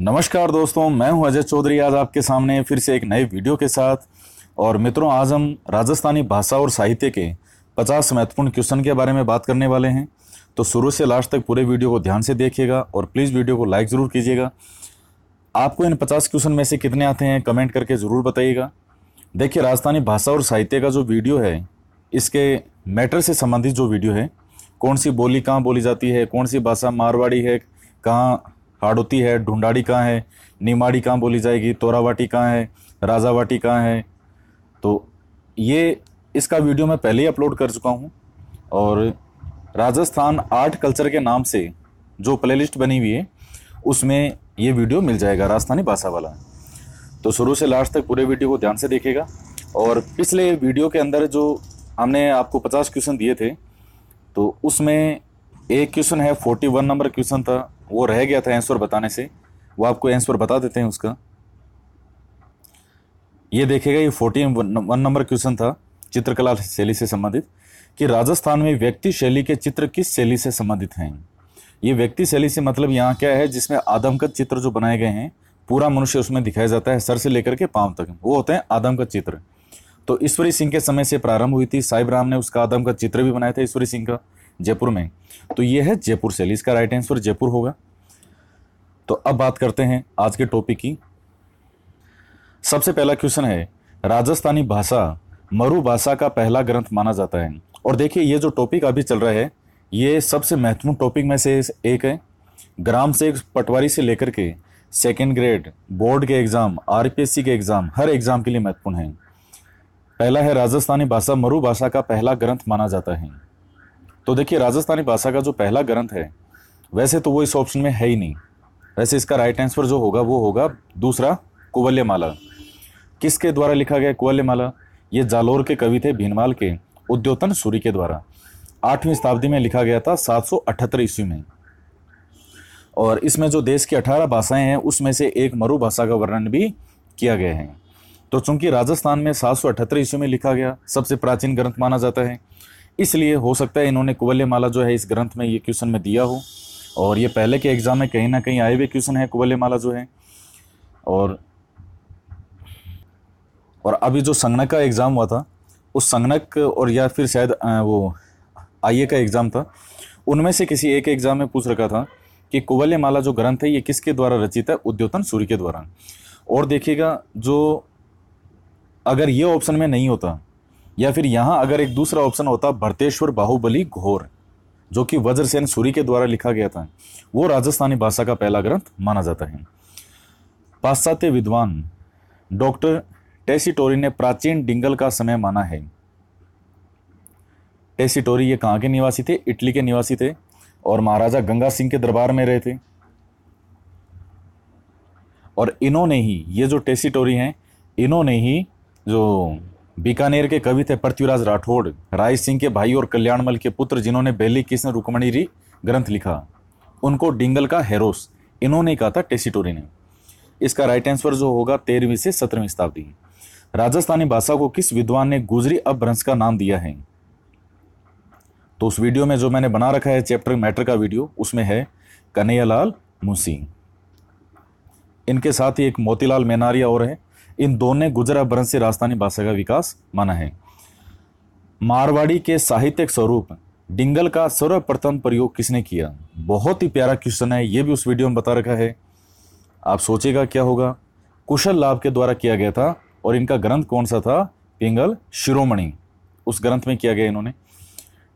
नमस्कार दोस्तों मैं हूं अजय चौधरी आज आपके सामने फिर से एक नए वीडियो के साथ और मित्रों आज हम राजस्थानी भाषा और साहित्य के 50 महत्वपूर्ण क्वेश्चन के बारे में बात करने वाले हैं तो शुरू से लास्ट तक पूरे वीडियो को ध्यान से देखिएगा और प्लीज़ वीडियो को लाइक ज़रूर कीजिएगा आपको इन पचास क्वेश्चन में से कितने आते हैं कमेंट करके ज़रूर बताइएगा देखिए राजस्थानी भाषा और साहित्य का जो वीडियो है इसके मैटर से संबंधित जो वीडियो है कौन सी बोली कहाँ बोली जाती है कौन सी भाषा मारवाड़ी है कहाँ हाड़ोती है ढूंढाड़ी कहाँ है निमाड़ी कहाँ बोली जाएगी तोरावाटी कहाँ है राजावाटी कहाँ है तो ये इसका वीडियो मैं पहले ही अपलोड कर चुका हूँ और राजस्थान आर्ट कल्चर के नाम से जो प्लेलिस्ट बनी हुई है उसमें ये वीडियो मिल जाएगा राजस्थानी भाषा वाला तो शुरू से लास्ट तक पूरे वीडियो को ध्यान से देखेगा और पिछले वीडियो के अंदर जो हमने आपको पचास क्वेश्चन दिए थे तो उसमें एक क्वेश्चन है फोर्टी वन नंबर क्वेश्चन था वो रह गया था आंसर बताने से वो आपको आंसर बता देते हैं उसका ये देखेगा ये फोर्टी वन नंबर क्वेश्चन था चित्रकला शैली से संबंधित कि राजस्थान में व्यक्ति शैली के चित्र किस शैली से संबंधित हैं ये व्यक्ति शैली से मतलब यहाँ क्या है जिसमें आदमकद चित्र जो बनाए गए हैं पूरा मनुष्य उसमें दिखाया जाता है सर से लेकर के पांव तक वो होते हैं आदमकद चित्र तो ईश्वरी सिंह के समय से प्रारंभ हुई थी साहिब राम ने उसका आदम का चित्र भी बनाया था ईश्वरी सिंह का जयपुर में तो ये है जयपुर शैली इसका राइट आंसर जयपुर होगा तो अब बात करते हैं आज के टॉपिक की सबसे पहला क्वेश्चन है राजस्थानी भाषा मरु भाषा का पहला ग्रंथ माना जाता है और देखिए ये जो टॉपिक अभी चल रहा है ये सबसे महत्वपूर्ण टॉपिक में से एक है ग्राम से पटवारी से लेकर के सेकेंड ग्रेड बोर्ड के एग्ज़ाम आर के एग्ज़ाम हर एग्ज़ाम के लिए महत्वपूर्ण है पहला है राजस्थानी भाषा मरु भाषा का पहला ग्रंथ माना जाता है तो देखिए राजस्थानी भाषा का जो पहला ग्रंथ है वैसे तो वो इस ऑप्शन में है ही नहीं वैसे इसका राइट आंसर जो होगा वो होगा दूसरा कुवल्यमाला किसके द्वारा लिखा गया कुवल्यमाला ये जालोर के कवि थे भीनमाल के उद्योतन सूरी के द्वारा आठवीं शताब्दी में लिखा गया था सात सौ अठहत्तर ईस्वी में और इसमें जो देश की अठारह भाषाएं हैं उसमें से एक मरु भाषा का वर्णन भी किया गया है तो चूंकि राजस्थान में सात सौ अठहत्तर ईस्वी में लिखा गया सबसे प्राचीन ग्रंथ माना जाता है इसलिए हो सकता है इन्होंने कुवल्यमाला माला जो है इस ग्रंथ में ये क्वेश्चन में दिया हो और ये पहले के एग्ज़ाम में कहीं ना कहीं आए हुए क्वेश्चन है कुवल्यमाला माला जो है और और अभी जो संगणक का एग्ज़ाम हुआ था उस संगणक और या फिर शायद वो आई का एग्ज़ाम था उनमें से किसी एक एग्ज़ाम में पूछ रखा था कि कुवल्यमाला जो ग्रंथ है ये किसके द्वारा रचित है उद्योतन सूर्य के द्वारा और देखिएगा जो अगर ये ऑप्शन में नहीं होता या फिर यहाँ अगर एक दूसरा ऑप्शन होता भरतेश्वर बाहुबली घोर जो कि वज्रसेन सूरी के द्वारा लिखा गया था वो राजस्थानी भाषा का पहला ग्रंथ माना जाता है पाश्चात्य विद्वान डॉक्टर टेसिटोरी ने प्राचीन डिंगल का समय माना है टेसिटोरी ये कहाँ के निवासी थे इटली के निवासी थे और महाराजा गंगा सिंह के दरबार में रहे थे और इन्होंने ही ये जो टेसिटोरी हैं इन्होंने ही जो बीकानेर के कवि थे पृथ्वीराज राठौड़ राय सिंह के भाई और कल्याणमल के पुत्र जिन्होंने बेली कृष्ण री ग्रंथ लिखा उनको डिंगल का हेरोस इन्होंने कहा था टेसिटोरी ने इसका राइट आंसर जो होगा तेरहवीं से सत्रहवीं शताब्दी राजस्थानी भाषा को किस विद्वान ने गुजरी अपभ्रंश का नाम दिया है तो उस वीडियो में जो मैंने बना रखा है चैप्टर मैटर का वीडियो उसमें है कन्हैयालाल मुंशी इनके साथ ही एक मोतीलाल मेनारिया और है इन दोनों ने गुजरा ब्रंश से राजस्थानी भाषा का विकास माना है मारवाड़ी के साहित्यिक स्वरूप डिंगल का सर्वप्रथम प्रयोग किसने किया बहुत ही प्यारा क्वेश्चन है ये भी उस वीडियो में बता रखा है आप सोचेगा क्या होगा कुशल लाभ के द्वारा किया गया था और इनका ग्रंथ कौन सा था पिंगल शिरोमणि उस ग्रंथ में किया गया इन्होंने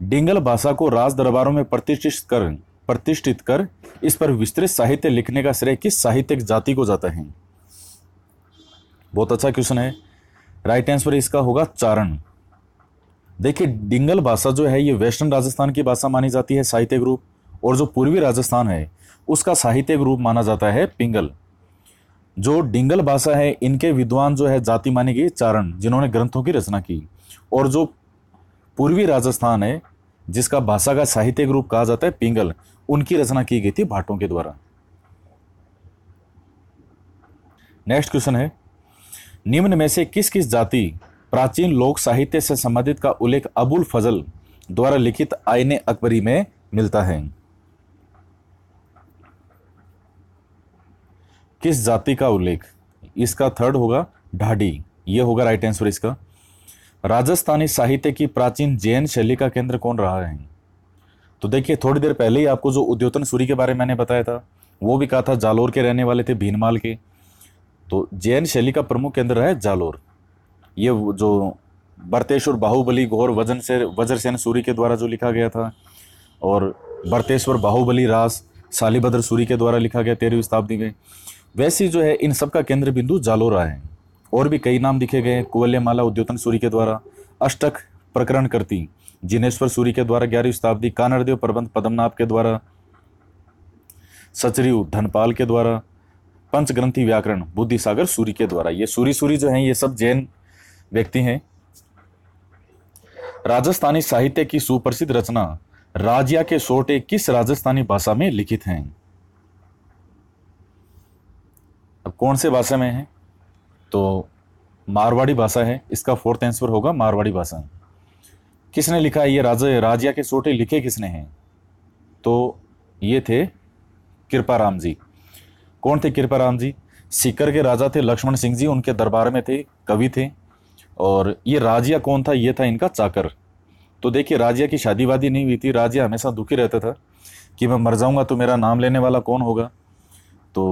डिंगल भाषा को राज दरबारों में प्रतिष्ठित कर प्रतिष्ठित कर इस पर विस्तृत साहित्य लिखने का श्रेय किस साहित्यिक जाति को जाता है बहुत अच्छा क्वेश्चन है राइट आंसर इसका होगा चारण देखिए डिंगल भाषा जो है ये वेस्टर्न राजस्थान की भाषा मानी जाती है साहित्य ग्रुप और जो पूर्वी राजस्थान है उसका साहित्य ग्रुप माना जाता है पिंगल जो डिंगल भाषा है इनके विद्वान जो है जाति मानी गई चारण जिन्होंने ग्रंथों की रचना की और जो पूर्वी राजस्थान है जिसका भाषा का साहित्य ग्रुप कहा जाता है पिंगल उनकी रचना की गई थी भाटों के द्वारा नेक्स्ट क्वेश्चन है निम्न में से किस किस जाति प्राचीन लोक साहित्य से संबंधित का उल्लेख अबुल फजल द्वारा लिखित आयने अकबरी में मिलता है किस जाति का उल्लेख इसका थर्ड होगा ढाडी यह होगा राइट आंसर इसका राजस्थानी साहित्य की प्राचीन जैन शैली का केंद्र कौन रहा है तो देखिए थोड़ी देर पहले ही आपको जो उद्योतन सूरी के बारे में मैंने बताया था वो भी कहा था जालोर के रहने वाले थे भीनमाल के तो जैन शैली का प्रमुख केंद्र है जालोर ये जो बर्तेश्वर बाहुबली घोर वजन से वज्रसेन सूरी के द्वारा जो लिखा गया था और बर्तेश्वर बाहुबली रास सालीभद्र सूरी के द्वारा लिखा गया तेरहवीं शताब्दी में वैसे जो है इन सब का केंद्र बिंदु जालोरा है और भी कई नाम लिखे गए कुवल्यमाला उद्योतन सूरी के द्वारा अष्टक प्रकरण करती जिनेश्वर सूरी के द्वारा ग्यारहवीं शताब्दी कानरदेव प्रबंध पद्मनाभ के द्वारा सचरियु धनपाल के द्वारा पंचग्रंथी व्याकरण बुद्धि सागर सूरी के द्वारा ये सूरी सूरी जो हैं ये सब जैन व्यक्ति हैं राजस्थानी साहित्य की सुप्रसिद्ध रचना राजिया के सोटे किस राजस्थानी भाषा में लिखित हैं अब कौन से भाषा में है तो मारवाड़ी भाषा है इसका फोर्थ आंसर होगा मारवाड़ी भाषा किसने लिखा है ये राज राजिया के सोटे लिखे किसने हैं तो ये थे कृपाराम जी कौन थे कृपाराम जी सीकर के राजा थे लक्ष्मण सिंह जी उनके दरबार में थे कवि थे और ये राजिया कौन था ये था इनका चाकर तो देखिए राजिया की शादीवादी नहीं हुई थी राजिया हमेशा दुखी रहता था कि मैं मर जाऊंगा तो मेरा नाम लेने वाला कौन होगा तो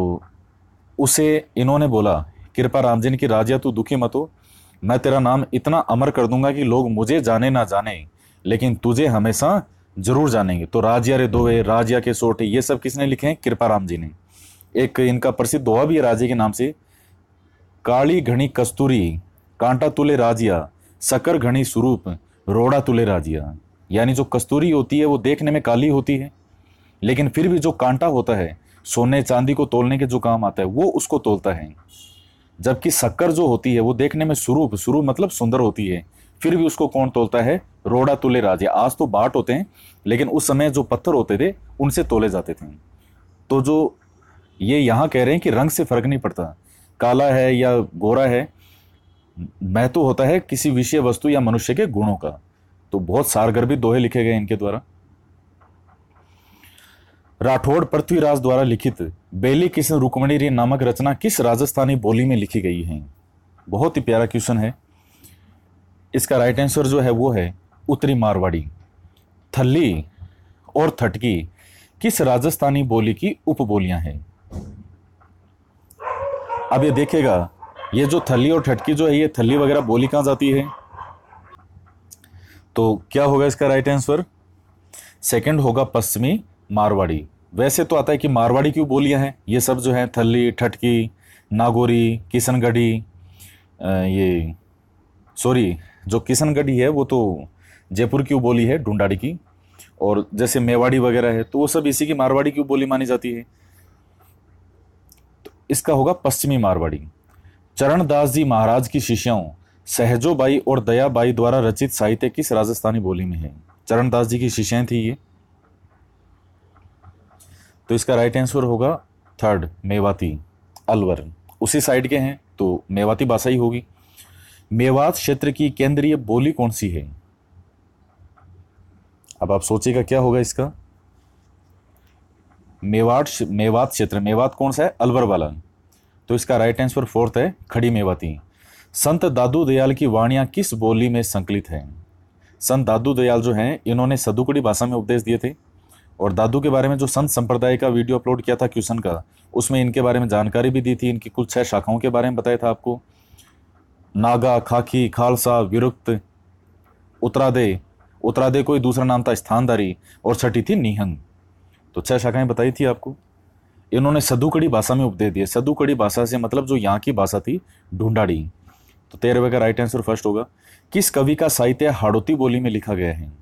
उसे इन्होंने बोला कृपा राम जी ने कि राजिया तू दुखी मत हो मैं तेरा नाम इतना अमर कर दूंगा कि लोग मुझे जाने ना जाने लेकिन तुझे हमेशा जरूर जानेंगे तो राजिया रे दोवे राजिया के सोटे ये सब किसने लिखे हैं कृपा राम जी ने एक इनका प्रसिद्ध दोहा भी है राजे के नाम से काली घनी कस्तूरी कांटा तुले राजिया सकर घनी स्वरूप रोड़ा तुले राजिया यानी जो कस्तूरी होती है वो देखने में काली होती है लेकिन फिर भी जो कांटा होता है सोने चांदी को तोलने के जो काम आता है वो उसको तोलता है जबकि शक्कर जो होती है वो देखने में स्वरूप स्वरूप मतलब सुंदर होती है फिर भी उसको कौन तोलता है रोड़ा तुले राजिया आज तो बाट होते हैं लेकिन उस समय जो पत्थर होते थे उनसे तोले जाते थे तो जो ये यहाँ कह रहे हैं कि रंग से फर्क नहीं पड़ता काला है या गोरा है महत्व होता है किसी विषय वस्तु या मनुष्य के गुणों का तो बहुत सारगर्भित दोहे लिखे गए इनके द्वारा राठौड़ पृथ्वीराज द्वारा लिखित बेली कृष्ण रुकमणी री नामक रचना किस राजस्थानी बोली में लिखी गई है बहुत ही प्यारा क्वेश्चन है इसका राइट आंसर जो है वो है उत्तरी मारवाड़ी थल्ली और थटकी किस राजस्थानी बोली की उपबोलियां हैं अब ये देखेगा ये जो थली और ठटकी जो है ये थली वगैरह बोली कहां जाती है तो क्या होगा इसका राइट आंसर सेकंड होगा पश्चिमी मारवाड़ी वैसे तो आता है कि मारवाड़ी क्यों बोलियां हैं ये सब जो है थली ठटकी नागोरी किशनगढ़ी ये सॉरी जो किशनगढ़ी है वो तो जयपुर की बोली है ढूंढाड़ी की और जैसे मेवाड़ी वगैरह है तो वो सब इसी की मारवाड़ी की बोली मानी जाती है इसका होगा पश्चिमी मारवाड़ी चरणदास जी महाराज की शिष्याओं सहजोबाई और दयाबाई द्वारा रचित साहित्य किस राजस्थानी बोली में है चरणदास जी की शिष्याएं थी ये तो इसका राइट आंसर होगा थर्ड मेवाती अलवर उसी साइड के हैं तो मेवाती भाषा ही होगी मेवात क्षेत्र की केंद्रीय बोली कौन सी है अब आप सोचिएगा क्या होगा इसका मेवाड़ मेवात क्षेत्र मेवात कौन सा है अलवर वाला तो इसका राइट आंसर फोर्थ है खड़ी मेवाती संत दादू दयाल की वाणियाँ किस बोली में संकलित हैं संत दादू दयाल जो हैं इन्होंने सदुकड़ी भाषा में उपदेश दिए थे और दादू के बारे में जो संत संप्रदाय का वीडियो अपलोड किया था क्वेश्चन का उसमें इनके बारे में जानकारी भी दी थी इनकी कुल छह शाखाओं के बारे में बताया था आपको नागा खाकी खालसा विरुक्त उत्तरादे उत्तरादे कोई दूसरा नाम था स्थानदारी और छठी थी निहंग तो छह शाखाएं बताई थी आपको इन्होंने सदुकड़ी भाषा में उपदेश दिए सदुकड़ी भाषा से मतलब जो यहाँ की भाषा थी ढूंढाड़ी तो तेरहवे का राइट आंसर फर्स्ट होगा किस कवि का साहित्य हाड़ोती बोली में लिखा गया है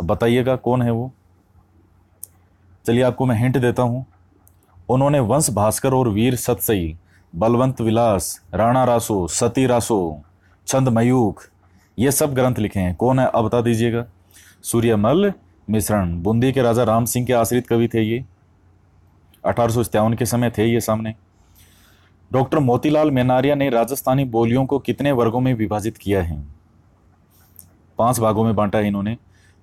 अब बताइएगा कौन है वो चलिए आपको मैं हिंट देता हूं उन्होंने वंश भास्कर और वीर सतसई बलवंत विलास राणा रासो सती रासो छंद मयूख ये सब ग्रंथ लिखे हैं कौन है अब बता दीजिएगा सूर्यमल मिश्रण बूंदी के राजा राम सिंह के आश्रित कवि थे ये अठारह के समय थे ये सामने डॉक्टर मोतीलाल मेनारिया ने राजस्थानी बोलियों को कितने वर्गों में विभाजित किया है पांच भागों में बांटा है इन्होंने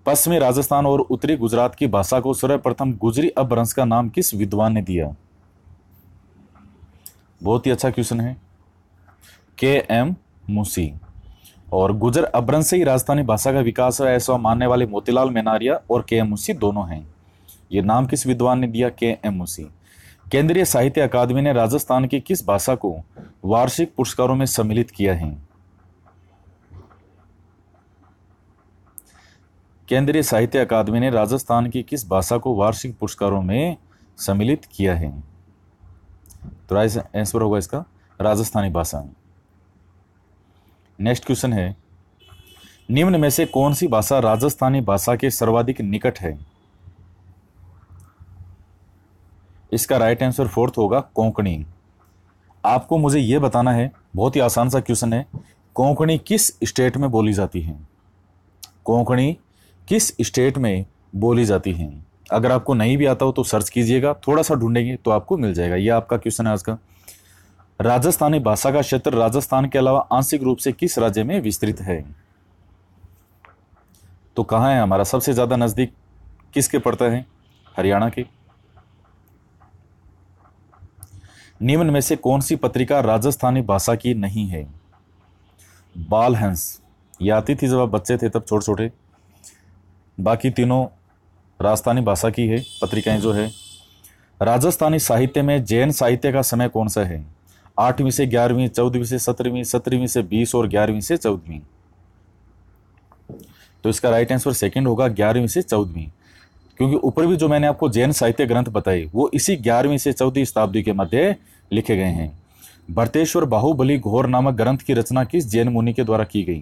पश्चिमी राजस्थान और उत्तरी गुजरात की भाषा को सर्वप्रथम गुजरी अपभ्रंश का नाम किस विद्वान ने दिया बहुत ही अच्छा क्वेश्चन है के एम मुसी और गुजर अब्रन से ही राजस्थानी भाषा का विकास है ऐसा मानने वाले मोतीलाल मेनारिया और के एम उसी दोनों हैं ये नाम किस विद्वान ने दिया के एम उसी केंद्रीय साहित्य अकादमी ने राजस्थान की किस भाषा को वार्षिक पुरस्कारों में सम्मिलित किया है केंद्रीय साहित्य अकादमी ने राजस्थान की किस भाषा को वार्षिक पुरस्कारों में सम्मिलित किया है तो आंसर होगा इसका राजस्थानी भाषा नेक्स्ट क्वेश्चन है निम्न में से कौन सी भाषा राजस्थानी भाषा के सर्वाधिक निकट है इसका राइट आंसर फोर्थ होगा कोंकणी आपको मुझे यह बताना है बहुत ही आसान सा क्वेश्चन है कोंकणी किस स्टेट में बोली जाती है कोंकणी किस स्टेट में बोली जाती है अगर आपको नहीं भी आता हो तो सर्च कीजिएगा थोड़ा सा ढूंढेंगे तो आपको मिल जाएगा यह आपका क्वेश्चन है आज का राजस्थानी भाषा का क्षेत्र राजस्थान के अलावा आंशिक रूप से किस राज्य में विस्तृत है तो कहाँ है हमारा सबसे ज़्यादा नज़दीक किसके पड़ता है हरियाणा के निम्न में से कौन सी पत्रिका राजस्थानी भाषा की नहीं है बाल हंस ये आती थी जब आप बच्चे थे तब छोटे छोटे बाकी तीनों राजस्थानी भाषा की है पत्रिकाएं जो है राजस्थानी साहित्य में जैन साहित्य का समय कौन सा है आठवीं से ग्यारहवीं चौदहवीं से सत्रहवीं सत्रहवीं से बीस और ग्यारहवीं से चौदहवीं तो इसका राइट आंसर सेकंड होगा ग्यारहवीं से चौदहवीं क्योंकि ऊपर भी जो मैंने आपको जैन साहित्य ग्रंथ बताए वो इसी ग्यारहवीं से चौदह शताब्दी के मध्य लिखे गए हैं भरतेश्वर बाहुबली घोर नामक ग्रंथ की रचना किस जैन मुनि के द्वारा की गई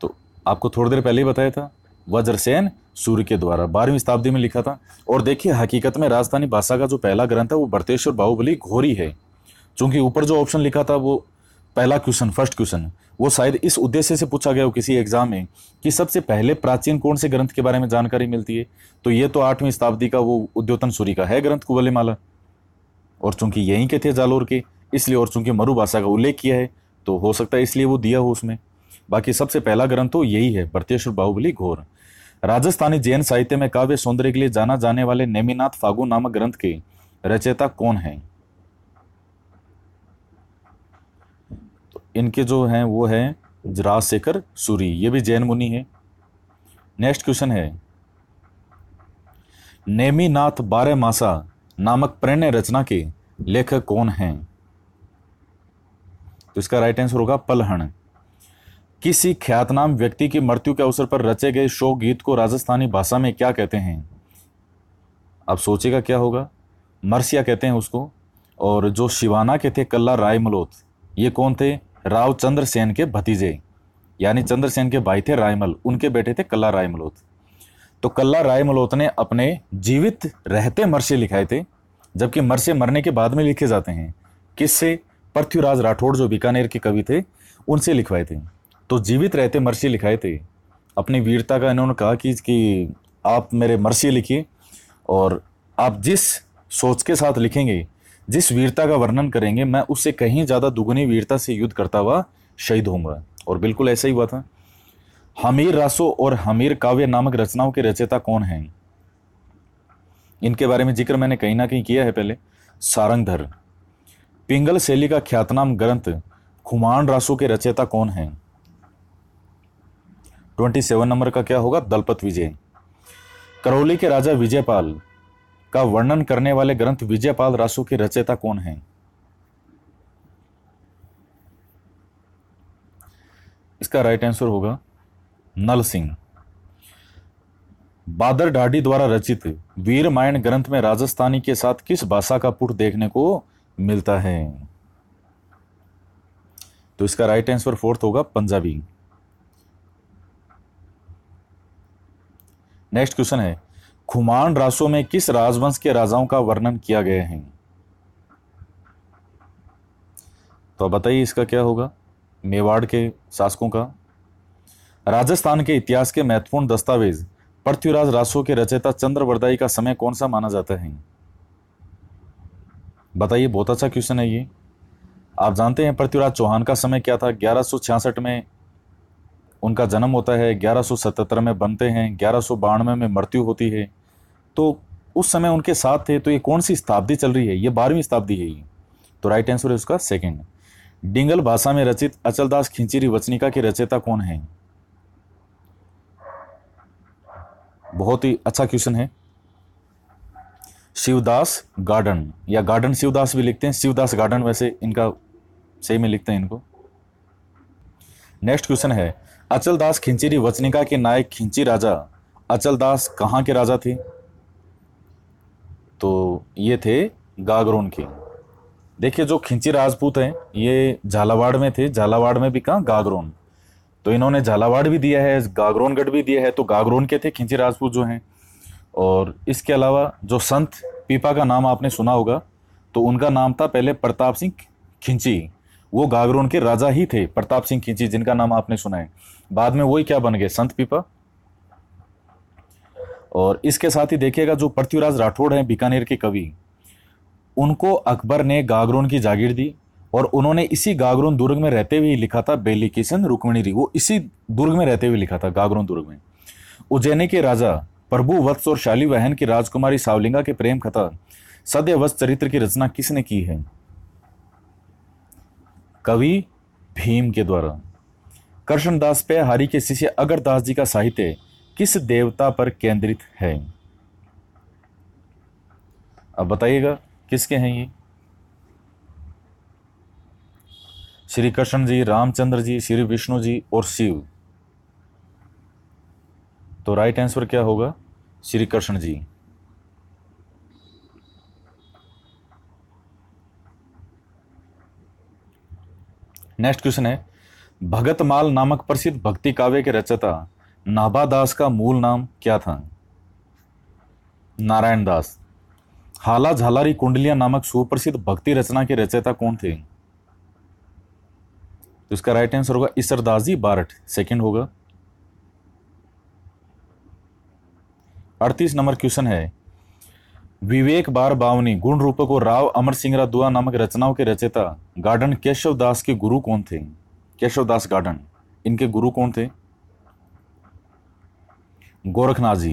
तो आपको थोड़ी देर पहले ही बताया था वज्रसेन सूर्य के द्वारा बारहवीं शताब्दी में लिखा था और देखिए हकीकत में राजस्थानी भाषा का जो पहला ग्रंथ है वो बर्तेश्वर बाहुबली घोरी है चूंकि ऊपर जो ऑप्शन लिखा था वो पहला क्वेश्चन फर्स्ट क्वेश्चन वो शायद इस उद्देश्य से पूछा गया हो किसी एग्जाम में कि सबसे पहले प्राचीन कौन से ग्रंथ के बारे में जानकारी मिलती है तो ये तो आठवीं शताब्दी का वो उद्योतन सूरी का है ग्रंथ कुबलेमाला और चूंकि यहीं के थे जालोर के इसलिए और चूंकि मरु भाषा का उल्लेख किया है तो हो सकता है इसलिए वो दिया हो उसमें बाकी सबसे पहला ग्रंथ तो यही है बर्तेश्वर बाहुबली घोर राजस्थानी जैन साहित्य में काव्य सौंदर्य के लिए जाना जाने वाले नेमीनाथ फागु नामक ग्रंथ के रचयिता कौन है तो इनके जो हैं वो है राजशेखर सूरी ये भी जैन मुनि है नेक्स्ट क्वेश्चन है नेमीनाथ बारे मासा नामक प्रणय रचना के लेखक कौन हैं तो इसका राइट आंसर होगा पलहण किसी ख्यातनाम व्यक्ति की मृत्यु के अवसर पर रचे गए शोक गीत को राजस्थानी भाषा में क्या कहते हैं आप सोचेगा क्या होगा मरसिया कहते हैं उसको और जो शिवाना के थे कल्ला राय मलोत ये कौन थे राव चंद्रसेन सेन के भतीजे यानी चंद्र सेन के भाई थे रायमल उनके बेटे थे कल्ला राय मलोत तो कल्ला राय मलोत ने अपने जीवित रहते मरसे लिखाए थे जबकि मरसे मरने के बाद में लिखे जाते हैं किससे पृथ्वीराज राठौड़ जो बीकानेर के कवि थे उनसे लिखवाए थे तो जीवित रहते मर्सी लिखाए थे अपनी वीरता का इन्होंने कहा कि, कि आप मेरे मर्सी लिखिए और आप जिस सोच के साथ लिखेंगे जिस वीरता का वर्णन करेंगे मैं उससे कहीं ज़्यादा दुगुनी वीरता से युद्ध करता हुआ शहीद होऊंगा और बिल्कुल ऐसा ही हुआ था हमीर रासो और हमीर काव्य नामक रचनाओं के रचयिता कौन हैं इनके बारे में जिक्र मैंने कहीं ना कहीं किया है पहले सारंगधर पिंगल शैली का ख्यातनाम ग्रंथ खुमान रासो के रचयिता कौन हैं ट्वेंटी सेवन नंबर का क्या होगा दलपत विजय करौली के राजा विजयपाल का वर्णन करने वाले ग्रंथ विजयपाल राशु की रचयिता कौन है इसका राइट आंसर होगा नल सिंह बादर ढाडी द्वारा रचित वीर मायण ग्रंथ में राजस्थानी के साथ किस भाषा का पुट देखने को मिलता है तो इसका राइट आंसर फोर्थ होगा पंजाबी नेक्स्ट क्वेश्चन है खुमान रासों में किस राजवंश के राजाओं का वर्णन किया गया है तो बताइए इसका क्या होगा मेवाड़ के शासकों का राजस्थान के इतिहास के महत्वपूर्ण दस्तावेज पृथ्वीराज रासो के रचयिता चंद्रवरदाई का समय कौन सा माना जाता है बताइए बहुत अच्छा क्वेश्चन है ये आप जानते हैं पृथ्वीराज चौहान का समय क्या था ग्यारह में उनका जन्म होता है 1177 में बनते हैं ग्यारह में मृत्यु होती है तो उस समय उनके साथ थे तो ये कौन सी शताब्दी चल रही है ये बारहवीं शताब्दी है ये तो राइट आंसर है उसका सेकेंड डिंगल भाषा में रचित अचलदास खिंचीरी वचनिका के रचयिता कौन है बहुत ही अच्छा क्वेश्चन है शिवदास गार्डन या गार्डन शिवदास भी लिखते हैं शिवदास गार्डन वैसे इनका सही में लिखते हैं इनको नेक्स्ट क्वेश्चन है अचलदास खिंचीरी वचनिका के नायक खिंची राजा अचलदास कहाँ के राजा थे तो ये थे गागरोन के देखिए जो खिंची राजपूत हैं ये झालावाड़ में थे झालावाड़ में भी कहाँ गागरोन तो इन्होंने झालावाड़ भी दिया है गागरोनगढ़ भी दिया है तो गागरोन के थे खिंची राजपूत जो हैं और इसके अलावा जो संत पीपा का नाम आपने सुना होगा तो उनका नाम था पहले प्रताप सिंह खिंची वो गागरोन के राजा ही थे प्रताप सिंह खींची जिनका नाम आपने सुना है बाद में वही क्या बन गए संत पीपा और इसके साथ ही देखिएगा जो पृथ्वीराज राठौड़ हैं बीकानेर के कवि उनको अकबर ने गागरोन की जागीर दी और उन्होंने इसी गागरोन दुर्ग में रहते हुए लिखा था बेली किशन रुक्मिणी वो इसी दुर्ग में रहते हुए लिखा था गागरोन दुर्ग में उज्जैनी के राजा प्रभु वत्स और शाली वहन की राजकुमारी सावलिंगा के प्रेम कथा सदैवस्त चरित्र की रचना किसने की है कवि भीम के द्वारा कृष्णदास पे हरि के शिष्य अगरदास जी का साहित्य किस देवता पर केंद्रित है अब बताइएगा किसके हैं ये श्री कृष्ण जी रामचंद्र जी श्री विष्णु जी और शिव तो राइट आंसर क्या होगा श्री कृष्ण जी नेक्स्ट क्वेश्चन है भगतमाल नामक प्रसिद्ध भक्ति काव्य के रचयिता नाभादास का मूल नाम क्या था नारायण दास हाला झालारी कुंडलिया नामक सुप्रसिद्ध भक्ति रचना के रचयिता कौन थे तो इसका राइट आंसर होगा ईसरदास जी बारठ सेकेंड होगा अड़तीस नंबर क्वेश्चन है विवेक बार बावनी गुण रूपक और राव अमर सिंह दुआ नामक रचनाओं के रचयिता गार्डन केशव दास के गुरु कौन थे केशव दास गार्डन इनके गुरु कौन थे Gorakhnath ji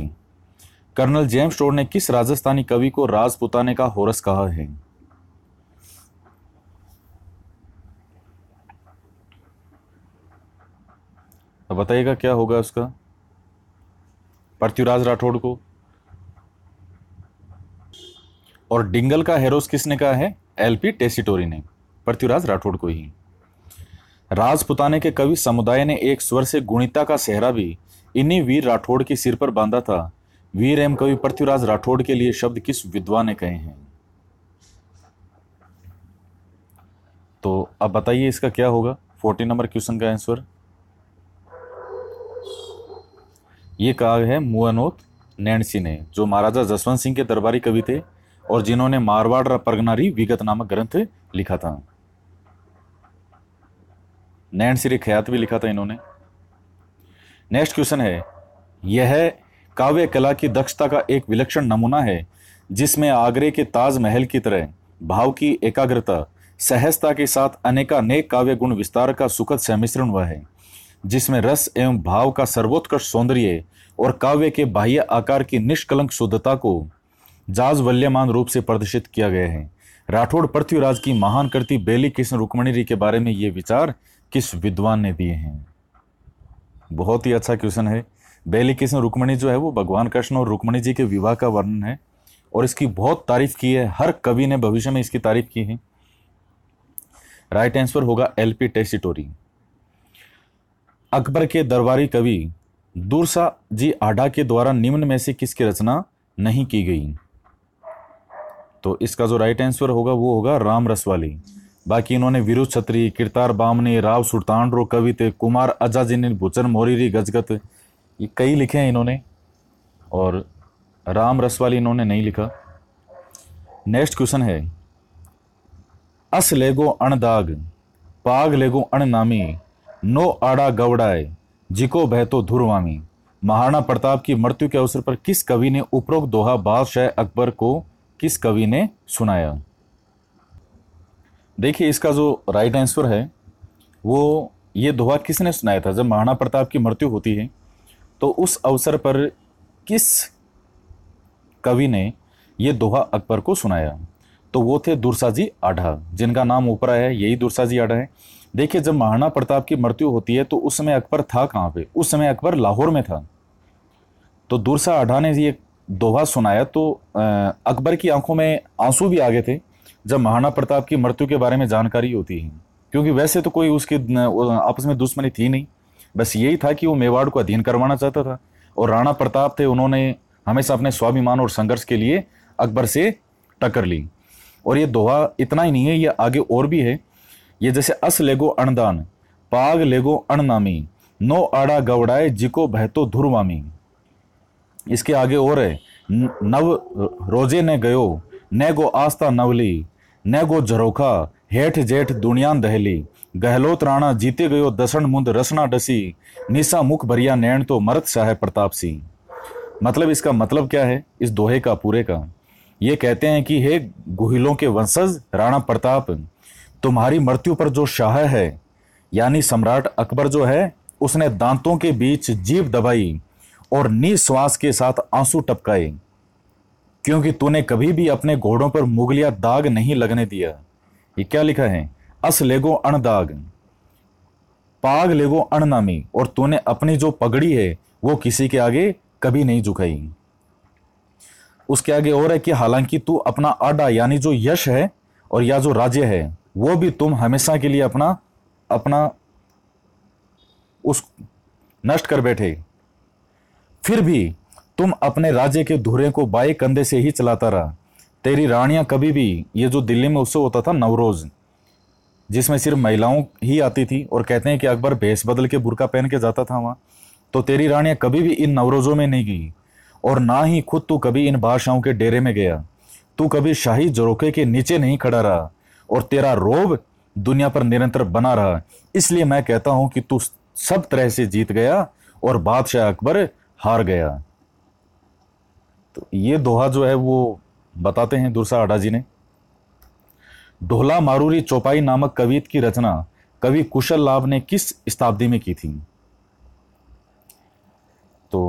colonel James Tod ने किस राजस्थानी कवि को राजपुताने का होरस कहा है बताइएगा क्या होगा उसका पृथ्वीराज राठौड़ को और डिंगल का हेरोस किसने कहा है एल पी टेसिटोरी ने पृथ्वीराज राठौड़ को ही राजपुताने के कवि समुदाय ने एक स्वर से गुणिता का सेहरा भी इन्हीं वीर राठौड़ के सिर पर बांधा था वीर एम कवि पृथ्वीराज राठौड़ के लिए शब्द किस विद्वान ने कहे हैं तो अब बताइए इसका क्या होगा फोर्टी नंबर क्वेश्चन का आंसर ये कहा है मुआनोत नैनसी ने जो महाराजा जसवंत सिंह के दरबारी कवि थे और जिन्होंने मारवाड़ परगनारी विगत नामक ग्रंथ लिखा था नैन सिर ख्यात भी लिखा था इन्होंने नेक्स्ट क्वेश्चन है यह काव्य कला की दक्षता का एक विलक्षण नमूना है जिसमें आगरे के ताजमहल की तरह भाव की एकाग्रता सहजता के साथ अनेकानेक काव्य गुण विस्तार का सुखद सम्मिश्रण हुआ है जिसमें रस एवं भाव का सर्वोत्कृष्ट सौंदर्य और काव्य के बाह्य आकार की निष्कलंक शुद्धता को जाज वल्यमान रूप से प्रदर्शित किया गया है राठौड़ पृथ्वीराज की महान कृति बेली कृष्ण जी के बारे में ये विचार किस विद्वान ने दिए हैं बहुत ही अच्छा क्वेश्चन है बेली कृष्ण रुक्मणी जो है वो भगवान कृष्ण और रुक्मणी जी के विवाह का वर्णन है और इसकी बहुत तारीफ की है हर कवि ने भविष्य में इसकी तारीफ की है राइट आंसर होगा एल पी टेसिटोरी अकबर के दरबारी कवि दूरसा जी आडा के द्वारा निम्न में से किसकी रचना नहीं की गई तो इसका जो राइट आंसर होगा वो होगा राम रसवाली बाकी इन्होंने वीरू छत्री किरतार बामनी राव सुल्तानरो कवित कुमार ने भूचन मोरीरी गजगत ये कई लिखे हैं इन्होंने और राम रसवाली इन्होंने नहीं लिखा नेक्स्ट क्वेश्चन है अस लेगो अणदाग पाग लेगो अणनामी नो आड़ा गवड़ाए जिको बहतो धुरवामी महाराणा प्रताप की मृत्यु के अवसर पर किस कवि ने उपरोक्त दोहा बादशाह अकबर को किस कवि ने सुनाया देखिए इसका जो राइट आंसर है वो ये दोहा किसने सुनाया था जब महाराणा प्रताप की मृत्यु होती है तो उस अवसर पर किस कवि ने ये दोहा अकबर को सुनाया तो वो थे दुर्साजी आढ़ा जिनका नाम ऊपर आया है यही दुर्साजी आढ़ा है देखिए जब महाराणा प्रताप की मृत्यु होती है तो उस समय अकबर था कहाँ पे उस समय अकबर लाहौर में था तो दुर्सा आढ़ा ने ये दोहा सुनाया तो अकबर की आंखों में आंसू भी आ गए थे जब महाराणा प्रताप की मृत्यु के बारे में जानकारी होती है क्योंकि वैसे तो कोई उसकी आपस में दुश्मनी थी नहीं बस यही था कि वो मेवाड़ को अधीन करवाना चाहता था और राणा प्रताप थे उन्होंने हमेशा अपने स्वाभिमान और संघर्ष के लिए अकबर से टक्कर ली और ये दोहा इतना ही नहीं है ये आगे और भी है ये जैसे अस लेगो अणदान पाग लेगो अणनामी नो आड़ा गवड़ाए जिको बहतो धुरवामी इसके आगे और है नव रोजे ने गयो ने गो आस्था नवली ने गो झरोखा हेठ जेठ दुनिया दहली गहलोत राणा जीते गयो दसन मुंद रसना डसी निशा मुख भरिया नैण तो मरत शाह प्रताप सिंह मतलब इसका मतलब क्या है इस दोहे का पूरे का ये कहते हैं कि हे गुहिलों के वंशज राणा प्रताप तुम्हारी मृत्यु पर जो शाह है यानी सम्राट अकबर जो है उसने दांतों के बीच जीव दबाई और निश्वास के साथ आंसू टपकाए क्योंकि तूने कभी भी अपने घोड़ों पर मुगलिया दाग नहीं लगने दिया ये क्या लिखा है अस लेगो अण दाग पाग लेगो अण नामी और तूने अपनी जो पगड़ी है वो किसी के आगे कभी नहीं झुकाई उसके आगे और है कि हालांकि तू अपना आडा यानी जो यश है और या जो राज्य है वो भी तुम हमेशा के लिए अपना अपना उस नष्ट कर बैठे फिर भी तुम अपने राज्य के धुरे को बाए कंधे से ही चलाता रहा तेरी रानियां कभी भी ये जो दिल्ली में उत्सव होता था नवरोज जिसमें सिर्फ महिलाओं ही आती थी और कहते हैं कि अकबर भेस बदल के बुरका पहन के जाता था वहाँ तो तेरी रानियां कभी भी इन नवरोजों में नहीं गई और ना ही खुद तू कभी इन बादशाहों के डेरे में गया तू कभी शाही जरोखे के नीचे नहीं खड़ा रहा और तेरा रोब दुनिया पर निरंतर बना रहा इसलिए मैं कहता हूँ कि तू सब तरह से जीत गया और बादशाह अकबर हार गया तो ये दोहा जो है वो बताते हैं दुर्सा अडा जी ने ढोला मारूरी चौपाई नामक कवित की रचना कवि कुशल लाभ ने किस शताब्दी में की थी तो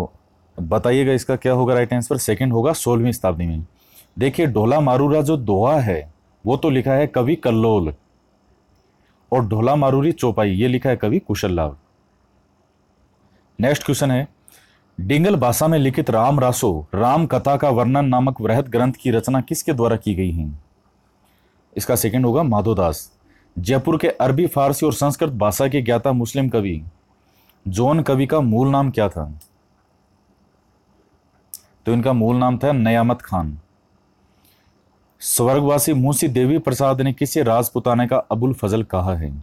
बताइएगा इसका क्या होगा राइट आंसर सेकंड होगा सोलहवीं शताब्दी में देखिए ढोला मारूरा जो दोहा है वो तो लिखा है कवि कल्लोल और ढोला मारूरी चौपाई ये लिखा है कवि कुशल लाभ नेक्स्ट क्वेश्चन है डिंगल भाषा में लिखित राम रासो राम कथा का वर्णन नामक वृहद ग्रंथ की रचना किसके द्वारा की गई है इसका सेकंड होगा माधोदास जयपुर के अरबी फारसी और संस्कृत भाषा के ज्ञाता मुस्लिम कवि जोन कवि का मूल नाम क्या था तो इनका मूल नाम था नयामत खान स्वर्गवासी मुंशी देवी प्रसाद ने किसे राजपुताने का अबुल फजल कहा है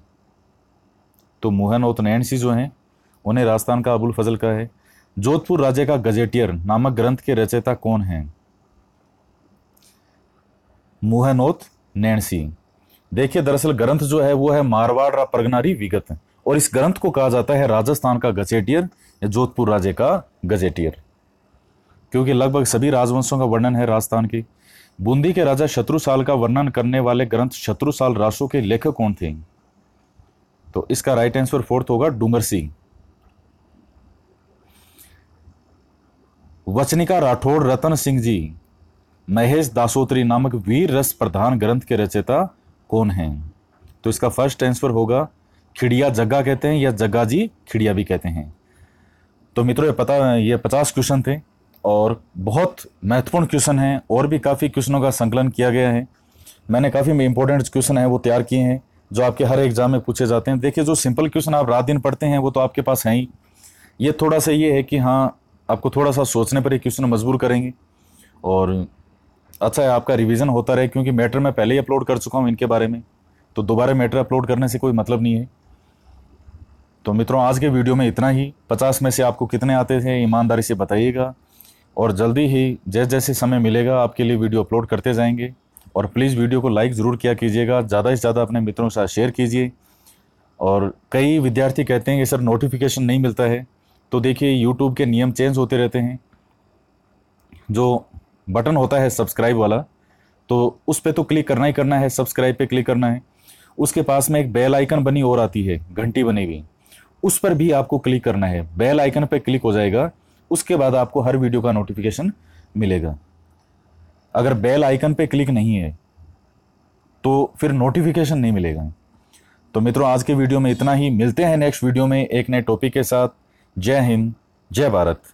तो मोहन और तो जो हैं उन्हें राजस्थान का अबुल फजल कहा है जोधपुर राज्य का गजेटियर नामक ग्रंथ के रचयिता कौन हैं मुहनोत सिंह देखिए दरअसल ग्रंथ जो है वो है मारवाड़ रा परगनारी विगत और इस ग्रंथ को कहा जाता है राजस्थान का गजेटियर या जोधपुर राज्य का गजेटियर क्योंकि लगभग सभी राजवंशों का वर्णन है राजस्थान की बूंदी के राजा शत्रुसाल का वर्णन करने वाले ग्रंथ शत्रुसाल राशो के लेखक कौन थे तो इसका राइट आंसर फोर्थ होगा डूंगर सिंह वचनिका राठौड़ रतन सिंह जी महेश दासोत्री नामक वीर रस प्रधान ग्रंथ के रचयिता कौन हैं तो इसका फर्स्ट आंसर होगा खिड़िया जग्गा कहते हैं या जग्गा जी खिड़िया भी कहते हैं तो मित्रों ये पता ये पचास क्वेश्चन थे और बहुत महत्वपूर्ण क्वेश्चन हैं और भी काफ़ी क्वेश्चनों का संकलन किया गया है मैंने काफ़ी इंपॉर्टेंट क्वेश्चन हैं वो तैयार किए हैं जो आपके हर एग्जाम में पूछे जाते हैं देखिए जो सिंपल क्वेश्चन आप रात दिन पढ़ते हैं वो तो आपके पास हैं ही ये थोड़ा सा ये है कि हाँ आपको थोड़ा सा सोचने पर ये क्वेश्चन मजबूर करेंगे और अच्छा है आपका रिवीजन होता रहे क्योंकि मैटर मैं पहले ही अपलोड कर चुका हूँ इनके बारे में तो दोबारा मैटर अपलोड करने से कोई मतलब नहीं है तो मित्रों आज के वीडियो में इतना ही पचास में से आपको कितने आते थे ईमानदारी से बताइएगा और जल्दी ही जैसे जैसे समय मिलेगा आपके लिए वीडियो अपलोड करते जाएंगे और प्लीज़ वीडियो को लाइक ज़रूर किया कीजिएगा ज़्यादा से ज़्यादा अपने मित्रों के साथ शेयर कीजिए और कई विद्यार्थी कहते हैं कि सर नोटिफिकेशन नहीं मिलता है तो देखिए यूट्यूब के नियम चेंज होते रहते हैं जो बटन होता है सब्सक्राइब वाला तो उस पर तो क्लिक करना ही करना है सब्सक्राइब पे क्लिक करना है उसके पास में एक बेल आइकन बनी और आती है घंटी बनी हुई उस पर भी आपको क्लिक करना है बेल आइकन पर क्लिक हो जाएगा उसके बाद आपको हर वीडियो का नोटिफिकेशन मिलेगा अगर बेल आइकन पे क्लिक नहीं है तो फिर नोटिफिकेशन नहीं मिलेगा तो मित्रों आज के वीडियो में इतना ही मिलते हैं नेक्स्ट वीडियो में एक नए टॉपिक के साथ जय हिंद जय भारत